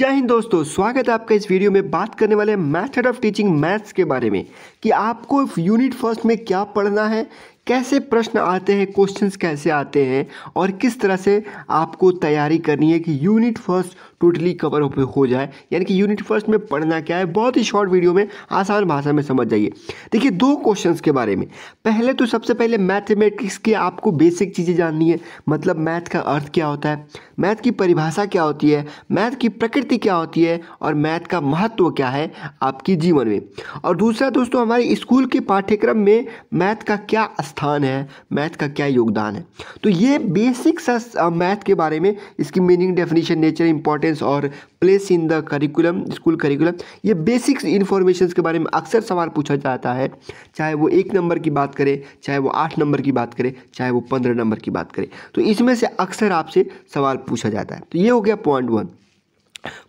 जय हिंद दोस्तों स्वागत है आपका इस वीडियो में बात करने वाले मैथड ऑफ टीचिंग मैथ्स के बारे में कि आपको यूनिट फर्स्ट में क्या पढ़ना है कैसे प्रश्न आते हैं क्वेश्चंस कैसे आते हैं और किस तरह से आपको तैयारी करनी है कि यूनिट फर्स्ट टोटली कवर हो जाए यानी कि यूनिट फर्स्ट में पढ़ना क्या है बहुत ही शॉर्ट वीडियो में आसान भाषा में समझ जाइए देखिए दो क्वेश्चन के बारे में पहले तो सबसे पहले मैथमेटिक्स की आपको बेसिक चीज़ें जाननी है मतलब मैथ का अर्थ क्या होता है मैथ की परिभाषा क्या होती है मैथ की प्रकृति क्या होती है और मैथ का महत्व क्या है आपकी जीवन में और दूसरा दोस्तों हमारे स्कूल के पाठ्यक्रम में मैथ का क्या स्थान है मैथ का क्या योगदान है तो ये बेसिक सा मैथ के बारे में इसकी meaning definition nature importance importance और place in the curriculum school curriculum ये बेसिक्स इन्फॉर्मेशन के बारे में अक्सर सवाल पूछा जाता है चाहे वो एक नंबर की बात करे चाहे वो आठ नंबर की बात करे चाहे वो पंद्रह नंबर की बात करे तो इसमें से अक्सर आपसे सवाल पूछा जाता है तो ये हो गया पॉइंट वन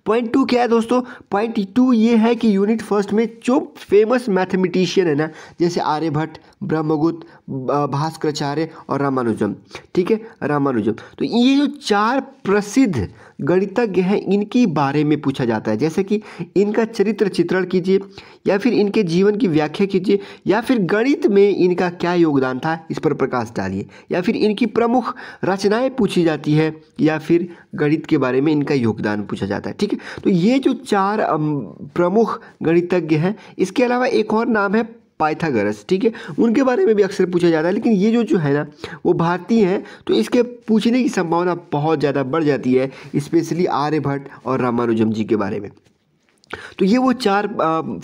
पॉइंट टू क्या है दोस्तों पॉइंट टू ये है कि यूनिट फर्स्ट में जो फेमस मैथमेटिशियन है ना जैसे आर्यभट्ट ब्रह्मगुप्त भास्कराचार्य और रामानुजम ठीक है रामानुजम तो ये जो चार प्रसिद्ध गणितज्ञ हैं इनके बारे में पूछा जाता है जैसे कि इनका चरित्र चित्रण कीजिए या फिर इनके जीवन की व्याख्या कीजिए या फिर गणित में इनका क्या योगदान था इस पर प्रकाश डालिए या फिर इनकी प्रमुख रचनाएं पूछी जाती है या फिर गणित के बारे में इनका योगदान पूछा जाता है ठीक है तो ये जो चार प्रमुख गणितज्ञ हैं इसके अलावा एक और नाम है पाइथागरस ठीक है उनके बारे में भी अक्सर पूछा जाता है लेकिन ये जो जो है ना वो भारतीय हैं तो इसके पूछने की संभावना बहुत ज़्यादा बढ़ जाती है स्पेशली आर्यभट्ट और रामानुजम जी के बारे में तो ये वो चार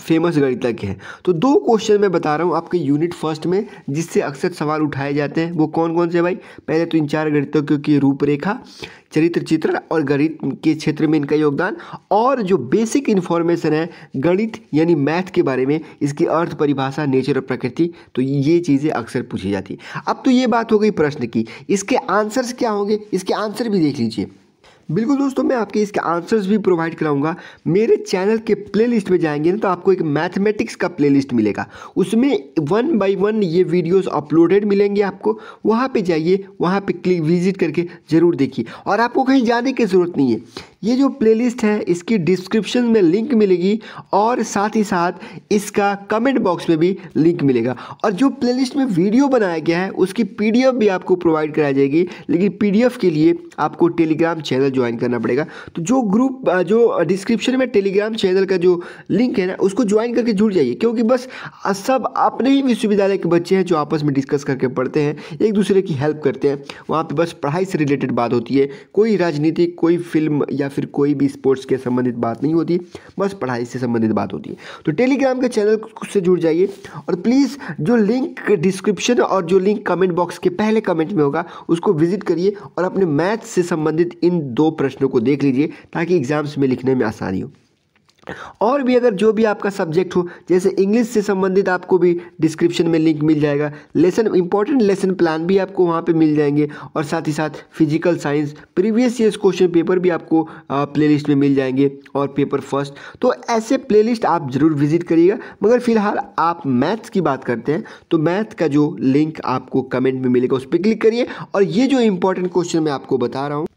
फेमस गणितज्ञ हैं तो दो क्वेश्चन मैं बता रहा हूँ आपके यूनिट फर्स्ट में जिससे अक्सर सवाल उठाए जाते हैं वो कौन कौन से भाई पहले तो इन चार गणितज्ञों की रूपरेखा चरित्र चित्र और गणित के क्षेत्र में इनका योगदान और जो बेसिक इन्फॉर्मेशन है गणित यानी मैथ के बारे में इसकी अर्थ परिभाषा नेचर और प्रकृति तो ये चीज़ें अक्सर पूछी जाती अब तो ये बात हो गई प्रश्न की इसके आंसर्स क्या होंगे इसके आंसर भी देख लीजिए बिल्कुल दोस्तों मैं आपके इसके आंसर्स भी प्रोवाइड कराऊंगा मेरे चैनल के प्लेलिस्ट में जाएंगे ना तो आपको एक मैथमेटिक्स का प्लेलिस्ट मिलेगा उसमें वन बाय वन ये वीडियोस अपलोडेड मिलेंगे आपको वहाँ पे जाइए वहाँ पे क्लिक विजिट करके ज़रूर देखिए और आपको कहीं जाने की ज़रूरत नहीं है ये जो प्लेलिस्ट है इसकी डिस्क्रिप्शन में लिंक मिलेगी और साथ ही साथ इसका कमेंट बॉक्स में भी लिंक मिलेगा और जो प्लेलिस्ट में वीडियो बनाया गया है उसकी पीडीएफ भी आपको प्रोवाइड कराई जाएगी लेकिन पीडीएफ के लिए आपको टेलीग्राम चैनल ज्वाइन करना पड़ेगा तो जो ग्रुप जो डिस्क्रिप्शन में टेलीग्राम चैनल का जो लिंक है ना उसको ज्वाइन करके जुड़ जाइए क्योंकि बस सब अपने ही विश्वविद्यालय के बच्चे हैं जो आपस में डिस्कस करके पढ़ते हैं एक दूसरे की हेल्प करते हैं वहाँ पर बस पढ़ाई से रिलेटेड बात होती है कोई राजनीतिक कोई फिल्म या या फिर कोई भी स्पोर्ट्स के संबंधित बात नहीं होती बस पढ़ाई से संबंधित बात होती है तो टेलीग्राम के चैनल से जुड़ जाइए और प्लीज़ जो लिंक डिस्क्रिप्शन और जो लिंक कमेंट बॉक्स के पहले कमेंट में होगा उसको विजिट करिए और अपने मैथ से संबंधित इन दो प्रश्नों को देख लीजिए ताकि एग्जाम्स में लिखने में आसानी हो और भी अगर जो भी आपका सब्जेक्ट हो जैसे इंग्लिश से संबंधित आपको भी डिस्क्रिप्शन में लिंक मिल जाएगा लेसन इंपॉर्टेंट लेसन प्लान भी आपको वहाँ पे मिल जाएंगे और साथ ही साथ physical science previous years question paper भी आपको प्लेलिस्ट में मिल जाएंगे और पेपर फर्स्ट तो ऐसे प्ले आप ज़रूर विजिट करिएगा मगर फिलहाल आप मैथ्स की बात करते हैं तो मैथ का जो लिंक आपको कमेंट में मिलेगा उस पर क्लिक करिए और ये जो इंपॉर्टेंट क्वेश्चन मैं आपको बता रहा हूँ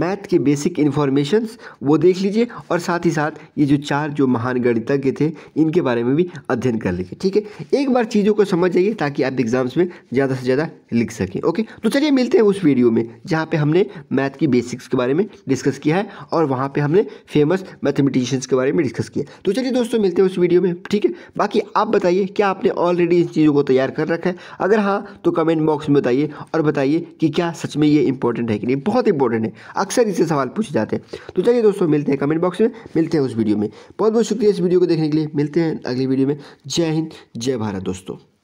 मैथ के बेसिक इन्फॉर्मेशन वो देख लीजिए और साथ ही साथ ये जो चार जो महान गणितज्ञ थे इनके बारे में भी अध्ययन कर लीजिए ठीक है एक बार चीज़ों को समझ जाइए ताकि आप एग्ज़ाम्स में ज़्यादा से ज़्यादा लिख सकें ओके तो चलिए मिलते हैं उस वीडियो में जहाँ पे हमने मैथ की बेसिक्स के बारे में डिस्कस किया है और वहाँ पर हमने फेमस मैथमेटिशियंस के बारे में डिस्कस किया तो चलिए दोस्तों मिलते हैं उस वीडियो में ठीक है बाकी आप बताइए क्या आपने ऑलरेडी इन चीज़ों को तैयार कर रखा है अगर हाँ तो कमेंट बॉक्स में बताइए और बताइए कि क्या सच में ये इंपॉर्टेंट है कि नहीं बहुत इंपॉर्टेंट है अक्सर इसे सवाल पूछे जाते हैं तो चलिए दोस्तों मिलते हैं कमेंट बॉक्स में मिलते हैं उस वीडियो में बहुत बहुत शुक्रिया इस वीडियो को देखने के लिए मिलते हैं अगली वीडियो में जय हिंद जय भारत दोस्तों